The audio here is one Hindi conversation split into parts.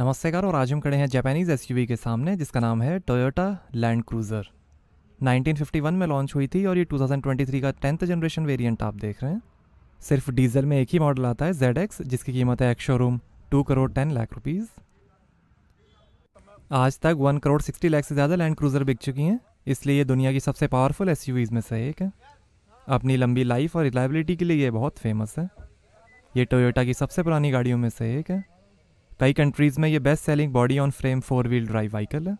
नमस्कार और आज हम खड़े हैं जापानीज़ एस के सामने जिसका नाम है टोयोटा लैंड क्रूज़र 1951 में लॉन्च हुई थी और ये 2023 का टेंथ जनरेशन वेरिएंट आप देख रहे हैं सिर्फ डीजल में एक ही मॉडल आता है जेड जिसकी कीमत है एक showroom two crore ten lakh rupees आज तक वन करोड़ सिक्सटी लाख से ज़्यादा लैंड क्रूज़र बिक चुकी हैं इसलिए ये दुनिया की सबसे पावरफुल एस में से एक है अपनी लंबी लाइफ और रिलायबिलिटी के लिए ये बहुत फेमस है ये टोयोटा की सबसे पुरानी गाड़ियों में से एक है कई कंट्रीज़ में ये best selling body on frame four wheel drive vehicle है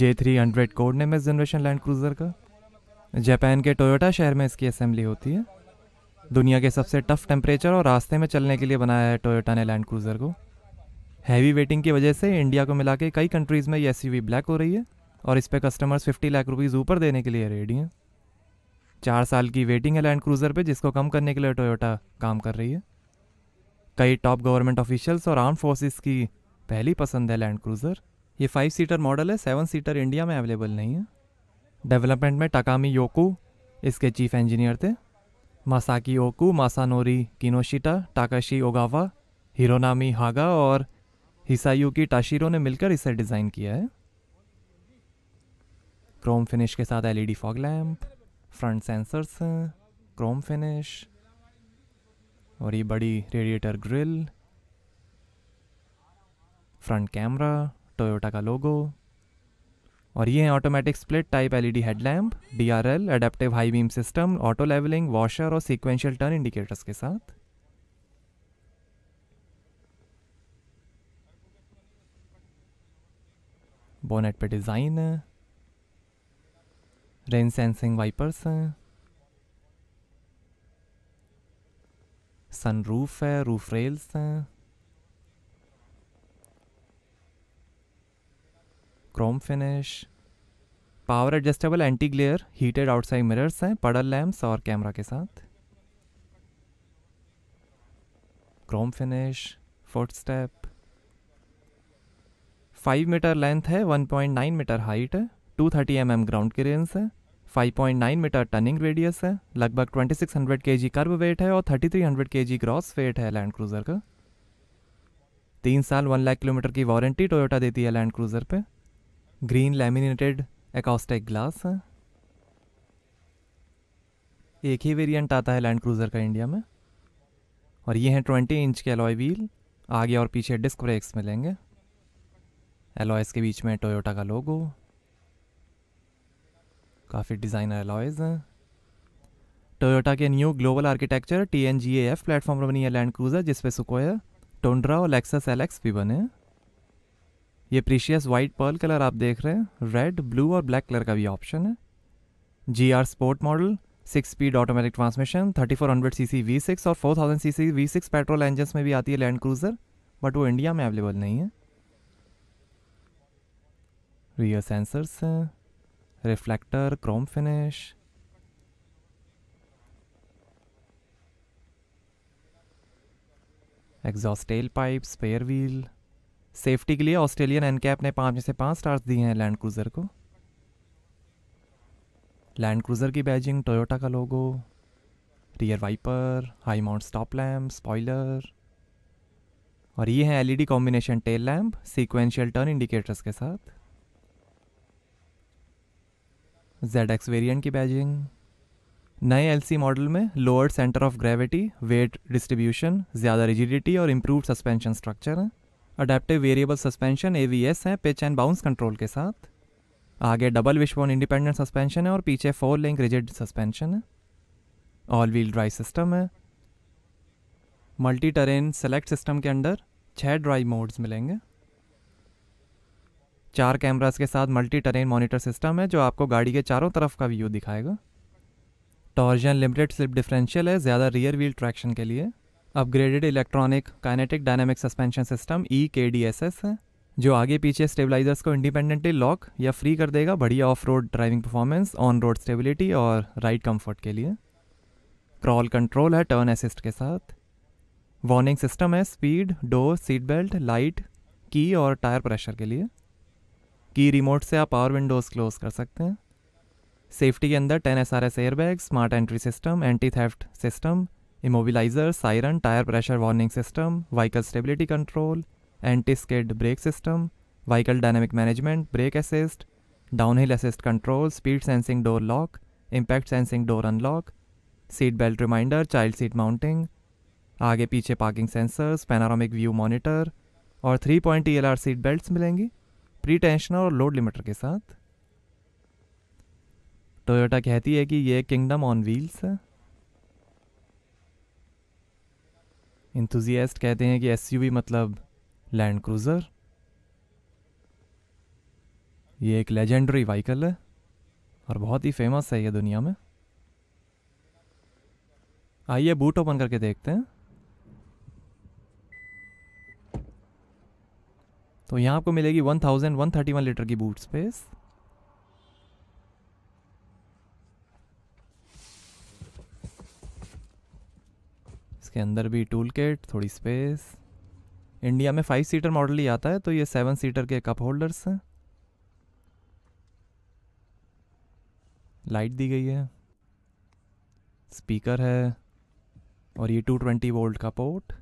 J three hundred code name है जनरेशन लैंड क्रूज़र का जापान के टोयोटा शहर में इसकी असेंबली होती है दुनिया के सबसे टफ टेम्परेचर और रास्ते में चलने के लिए बनाया है टोयोटा ने लैंड क्रूज़र को हैवी वेटिंग की वजह से इंडिया को मिला के कई कंट्रीज़ में ये एस ब्लैक हो रही है और इस पर कस्टमर्स फिफ्टी लाख रुपीज़ ऊपर देने के लिए रेडी हैं चार साल की वेटिंग है लैंड क्रूज़र पे जिसको कम करने के लिए टोयोटा काम कर रही है कई टॉप गवर्नमेंट ऑफिशियल्स और आर्म फोर्सेस की पहली पसंद है लैंड क्रूज़र ये फाइव सीटर मॉडल है सेवन सीटर इंडिया में अवेलेबल नहीं है डेवलपमेंट में टकामी योकू इसके चीफ इंजीनियर थे Masaaki Oku Masanori Kinoshita Takashi Ogawa Hironami Haga और की टाशिरो ने मिलकर इसे डिज़ाइन किया है क्रोम फिनिश के साथ LED fog lamp front sensors हैं क्रोम फिनिश और ये बड़ी radiator grille front camera Toyota का लोगो और ये हैं automatic split type LED headlamp DRL adaptive high beam system auto levelling washer और सीक्वेंशियल टर्न इंडिकेटर्स के साथ बोनेट पे डिज़ाइन है रेन सेंसिंग वाइपर्स हैं सन रूफ है रूफ रेल्स हैं chrome finish power adjustable anti glare heated outside mirrors हैं पडल लैम्प्स और कैमरा के साथ chrome finish foot step five metre length है one point nine metre height है two thirty M M ground clearance है 5.9 मीटर टर्निंग रेडियस है लगभग 2600 केजी कर्व वेट है और 3300 केजी ग्रॉस वेट है लैंड क्रूज़र का तीन साल वन लाख किलोमीटर की वारंटी टोयोटा देती है लैंड क्रूज़र पे ग्रीन लेमिनेटेड एकॉस्टिक ग्लास है एक ही वेरिएंट आता है लैंड क्रूज़र का इंडिया में और ये हैं ट्वेंटी इंच के एलॉय व्हील आगे और पीछे डिस्क ब्रेक्स मिलेंगे एलॉयस के बीच में टोयोटा का लोगो काफ़ी डिज़ाइनर अलॉयज़ हैं टोयोटा के new global architecture T N G F platform पर बनी है लैंड क्रूजर जिसपे सुकोया टोंड्रा और लेक्सस एलेक्स भी बने हैं ये प्रीशियस वाइट पर्ल कलर आप देख रहे हैं रेड ब्लू और ब्लैक कलर का भी ऑप्शन है G R sport model six speed automatic transmission thirty four hundred C C V six और four thousand C C V six petrol engine में भी आती है लैंड क्रूज़र बट वो इंडिया में अवेलेबल नहीं है रियर सेंसर्स हैं reflector chrome finish exhaust tail pipe spare wheel safety के लिए ऑस्ट्रेलियन एन कैप ने पाँच में से पाँच स्टार्स दिए हैं लैंड क्रूज़र को लैंड क्रूज़र की बैजिंग टोयोटा का logo rear wiper high mount stop lamp spoiler और ये हैं LED combination tail lamp sequential turn indicators के साथ जेड एक्स वेरियंट की बैजिंग नए एल सी मॉडल में lower centre of gravity weight distribution ज़्यादा रिजिडिटी और इम्प्रूव सस्पेंशन स्ट्रक्चर हैं adaptive variable suspension A V S हैं पिच एंड बाउंस कंट्रोल के साथ आगे डबल विशबोन इंडिपेंडेंट सस्पेंशन है और पीछे फोर लिंक रिजिड सस्पेंशन है ऑल व्हील ड्राइव सिस्टम है मल्टी टेरेन सेलेक्ट सिस्टम के अंडर छः ड्राइव मोड्स मिलेंगे चार कैमरास के साथ मल्टी टेरेन मॉनिटर सिस्टम है जो आपको गाड़ी के चारों तरफ का व्यू दिखाएगा टॉर्जन लिमिटेड स्लिप डिफरेंशियल है ज़्यादा रियर व्हील ट्रैक्शन के लिए upgraded electronic kinetic dynamic suspension system E K D S S है जो आगे पीछे स्टेबलाइजर्स को इंडिपेंडेंटली लॉक या फ्री कर देगा बढ़िया off road driving performance on road stability और राइड कम्फर्ट के लिए क्रॉल कंट्रोल है टर्न असिस्ट के साथ वार्निंग सिस्टम है speed door seat belt light की और टायर प्रेशर के लिए कि रिमोट से आप पावर विंडोज़ क्लोज कर सकते हैं सेफ्टी के अंदर ten S R S airbag smart entry system anti theft system immobiliser siren tyre pressure warning system vehicle stability control anti skid brake system vehicle dynamic management brake assist downhill assist control speed sensing door lock impact sensing door unlock seat belt reminder child seat mounting आगे पीछे parking sensors panoramic view monitor और three point E L R seat belt मिलेंगी प्री टेंशनर और लोड लिमिटर के साथ टोयोटा कहती है कि यह किंगडम ऑन व्हील्स है इंथुजियास्ट कहते हैं कि एसयूवी मतलब लैंड क्रूज़र ये एक लेजेंडरी व्हीकल है और बहुत ही फेमस है ये दुनिया में आइए बूट ओपन करके देखते हैं तो यहाँ आपको मिलेगी 1131 लीटर की बूट स्पेस इसके अंदर भी टूल किट थोड़ी स्पेस इंडिया में फाइव सीटर मॉडल ही आता है तो ये सेवन सीटर के कप होल्डर्स हैं लाइट दी गई है स्पीकर है और ये 220 वोल्ट का पोर्ट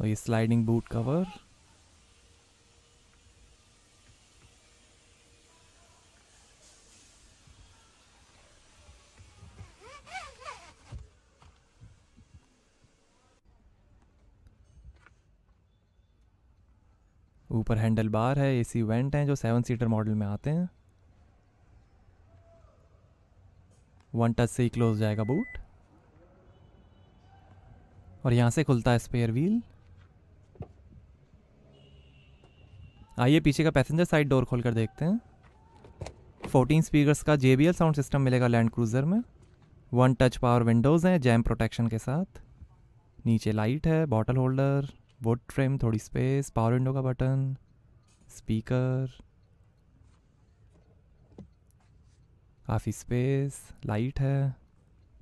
और ये स्लाइडिंग बूट कवर ऊपर हैंडल बार है एसी वेंट हैं जो सेवन सीटर मॉडल में आते हैं वन टच से ही क्लोज जाएगा बूट और यहाँ से खुलता है स्पेयर व्हील आइए पीछे का पैसेंजर साइड डोर खोल कर देखते हैं फोर्टीन स्पीकर्स का जे साउंड सिस्टम मिलेगा लैंड क्रूज़र में वन टच पावर विंडोज़ हैं जैम प्रोटेक्शन के साथ नीचे लाइट है बॉटल होल्डर वुड फ्रेम थोड़ी स्पेस पावर विंडो का बटन स्पीकर काफ़ी स्पेस लाइट है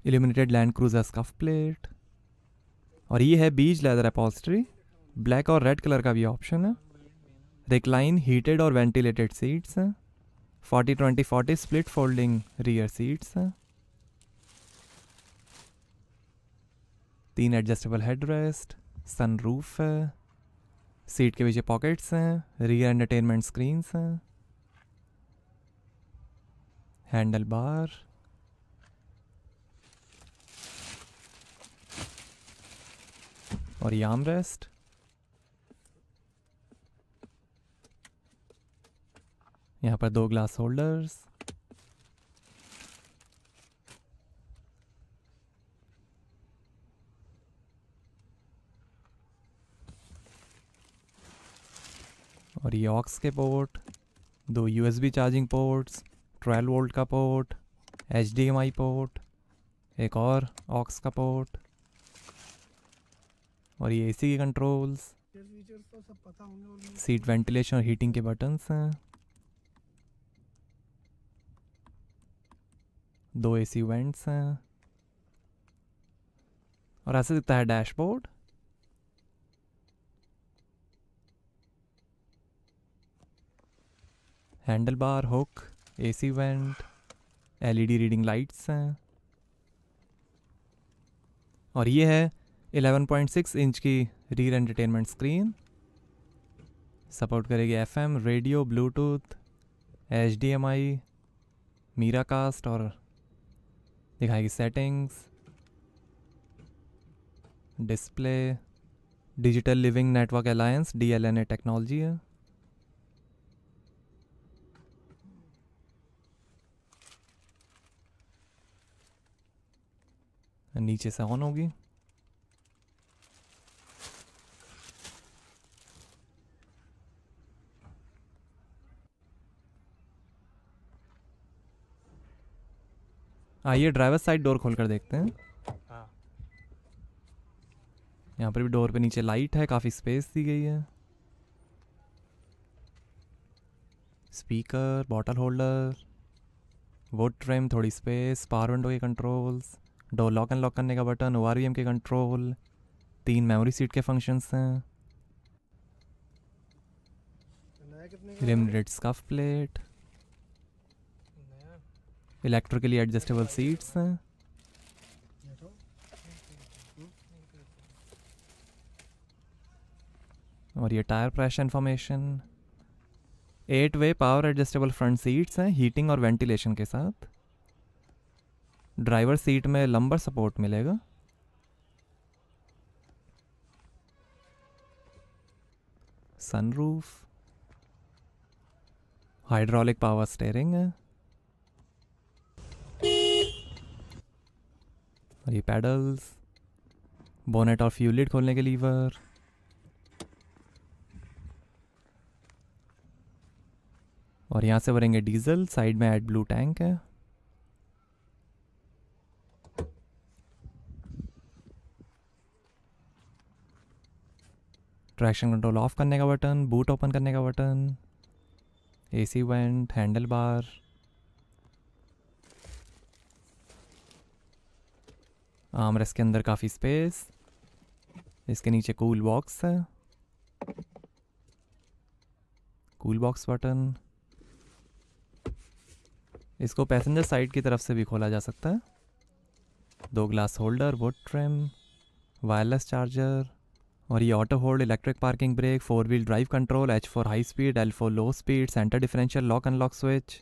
illuminated Land Cruiser scuff plate और ये है बीज लेदर अपॉस्ट्री ब्लैक और रेड कलर का भी ऑप्शन है रिक्लाइन हीटेड और ventilated seats 40 20 40 split folding rear seats तीन एडजस्टेबल हेडरेस्ट सनरूफ है सीट के पीछे पॉकेट्स हैं रियर एंटरटेनमेंट स्क्रीन्स हैं हैंडल बार और याम रेस्ट यहाँ पर दो ग्लास होल्डर्स और ये ऑक्स के पोर्ट दो यूएसबी चार्जिंग पोर्ट्स 12 वोल्ट का पोर्ट एच पोर्ट एक और ऑक्स का पोर्ट और ये एसी के कंट्रोल्स सीट वेंटिलेशन और हीटिंग के बटन्स हैं दो एसी वेंट्स हैं और ऐसे दिखता है dashboard handle bar hook AC vent LED reading lights हैं और ये है 11.6 इंच की रियर एंटरटेनमेंट स्क्रीन सपोर्ट करेगी FM radio Bluetooth H D M I Miracast और दिखाएगी settings display digital living network alliance D L N A technology है नीचे से ऑन होगी आइए ड्राइवर साइड डोर खोल कर देखते हैं हाँ। यहाँ पर भी डोर पे नीचे लाइट है काफ़ी स्पेस दी गई है speaker bottle holder wood trim थोड़ी स्पेस पावर विंडो के controls door lock and lock करने का बटन ओ के कंट्रोल तीन मेमोरी सीट के फंक्शंस हैं rim red scuff plate electrically adjustable seats हैं और ये tyre pressure information eight way power adjustable front seats हैं हीटिंग और वेंटिलेशन के साथ ड्राइवर सीट में लंबर सपोर्ट मिलेगा सनरूफ हाइड्रोलिक पावर स्टेयरिंग है और ये पैडल्स बोनेट और फ्यूलिट खोलने के लीवर और यहाँ से भरेंगे डीजल साइड में एड ब्लू टैंक है ट्रैक्शन कंट्रोल ऑफ करने का बटन बूट ओपन करने का button AC vent handle bar armrest के अंदर काफ़ी स्पेस इसके नीचे कूल बॉक्स है कूल बॉक्स बटन इसको पैसेंजर साइड की तरफ से भी खोला जा सकता है दो glass holder wood trim wireless charger और ये auto hold electric parking brake four wheel drive control H for high speed L for low speed centre differential lock unlock switch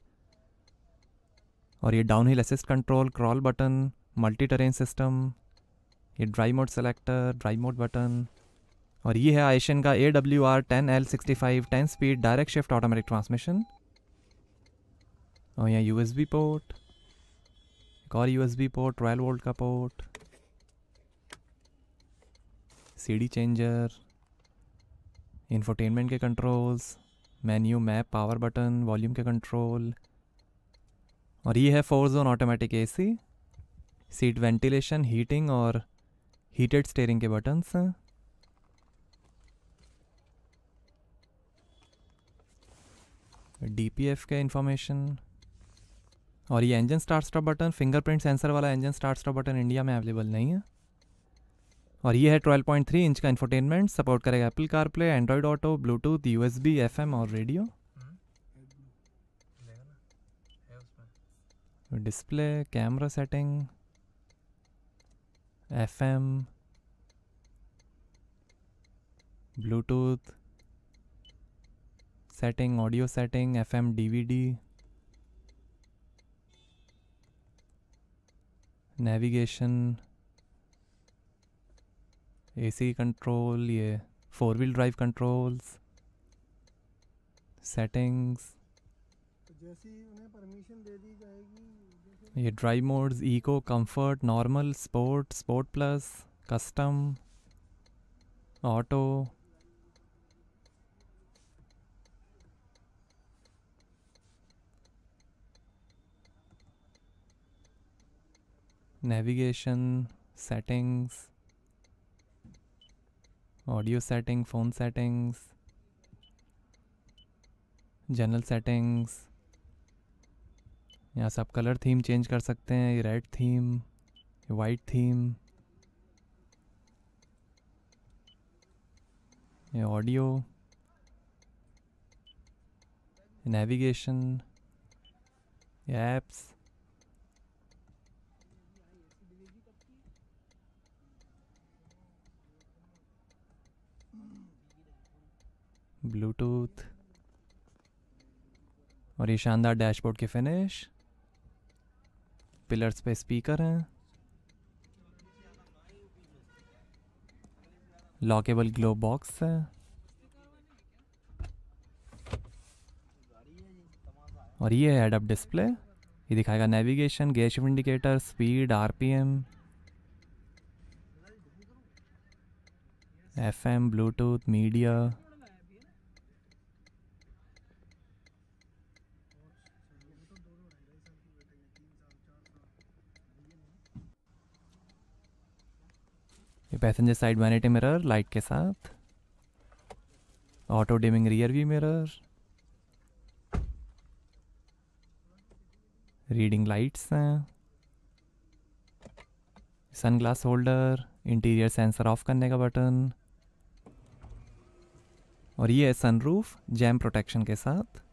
और ये down hill assist control crawl button multi terrain system ये drive mode selector drive mode button और ये है आयशन का A W R ten L sixty five ten speed direct shift automatic transmission और यहाँ यू पोर्ट एक और यू पोर्ट ट्वेल्व वोल्ट का पोर्ट सीडी चेंजर इंफोटेनमेंट के controls menu map power button volume के कंट्रोल और ये है four zone automatic AC seat ventilation heating और हीटेड स्टेयरिंग के बटन्स डीपीएफ के इंफॉर्मेशन और ये engine start stop button fingerprint sensor वाला engine start stop button India में अवेलेबल नहीं है और ये है 12.3 इंच का इंफोटेनमेंट सपोर्ट करेगा Apple CarPlay Android auto Bluetooth USB FM और radio display camera setting FM, Bluetooth, setting, audio setting, FM DVD, navigation, AC control, ये four wheel drive controls, settings. तो जैसी उन्हें परमिशन दे दी जाएगी ये drive modes eco comfort normal sport sport plus custom auto navigation settings audio setting phone settings general settings यहाँ से आप कलर थीम चेंज कर सकते हैं ये रेड थीम वाइट थीम ये audio navigation apps apps Bluetooth और ये शानदार डैशबोर्ड की फिनिश पिलर्स पे स्पीकर हैं लॉकेबल ग्लो बॉक्स है और ये है एडअप डिस्प्ले ये दिखाएगा navigation gas indicator speed RPM FM Bluetooth media ये passenger side vanity mirror light के साथ auto dimming rear view mirror reading lights हैं sunglass holder interior sensor off करने का बटन और ये है सनरूफ जैम प्रोटेक्शन के साथ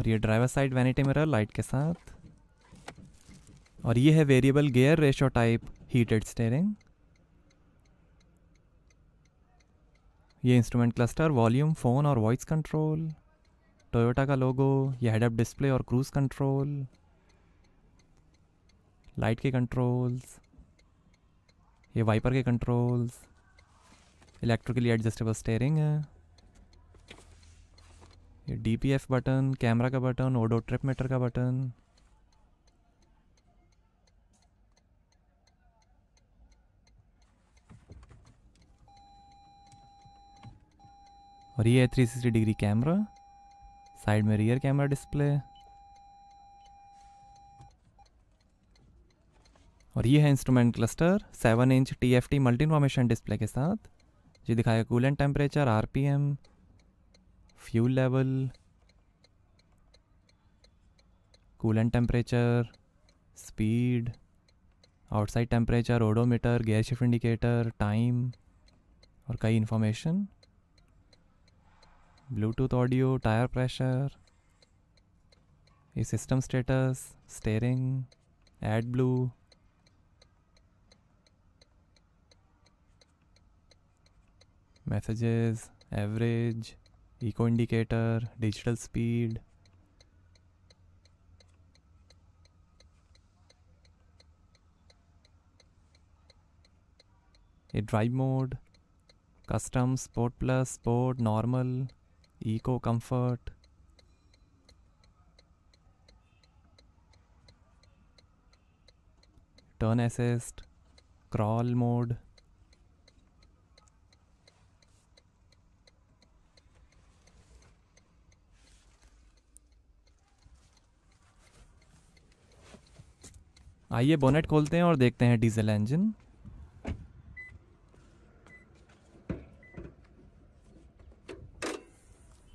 और ये driver side vanity mirror light के साथ और ये है variable gear ratio type heated steering ये इंस्ट्रूमेंट क्लस्टर वॉल्यूम फ़ोन और वॉइस कंट्रोल टोयोटा का लोगो ये हेडअप डिस्प्ले और क्रूज़ कंट्रोल लाइट के कंट्रोल्स ये वाइपर के कंट्रोल्स इलेक्ट्रिकली एडजस्टेबल स्टेयरिंग है ये डी बटन कैमरा का बटन ओडो ट्रिप मीटर का बटन और ये three sixty degree camera side में रियर कैमरा डिस्प्ले और ये है instrument cluster seven inch T F T multi information display के साथ ये दिखाएगा coolant temperature RPM fuel level coolant temperature speed outside temperature odometer gear shift indicator time और कई information Bluetooth audio tyre pressure ये system status steering ad blue messages average eco indicator digital speed ये drive mode custom sport plus sport normal eco comfort turn assist crawl mode आइए बोनेट खोलते हैं और देखते हैं डीजल इंजन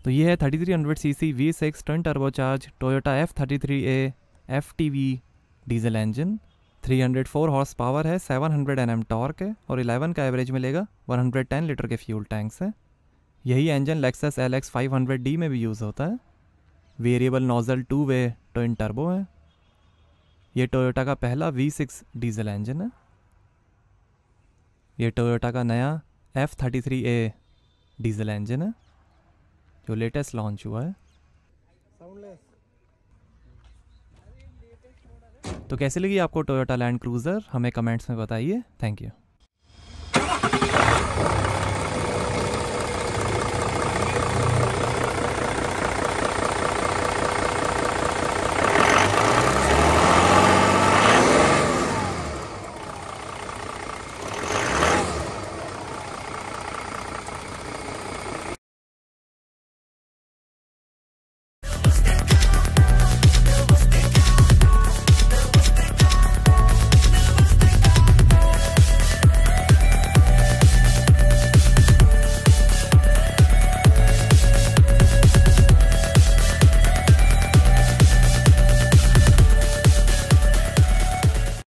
तो ये है 3300 V six twin turbocharge Toyota F thirty T V diesel engine 304 horse power है 700 हंड्रेड एन टॉर्क है और 11 का एवरेज मिलेगा 110 लीटर के फ्यूल टैंक से यही इंजन लेक्सस एल एक्स में भी यूज़ होता है variable nozzle two way twin turbo है ये टोयोटा का पहला V6 डीजल इंजन है ये टोयोटा का नया F33A डीजल इंजन है जो लेटेस्ट लॉन्च हुआ है तो कैसे लगी आपको टोयोटा लैंड क्रूज़र हमें कमेंट्स में बताइए थैंक यू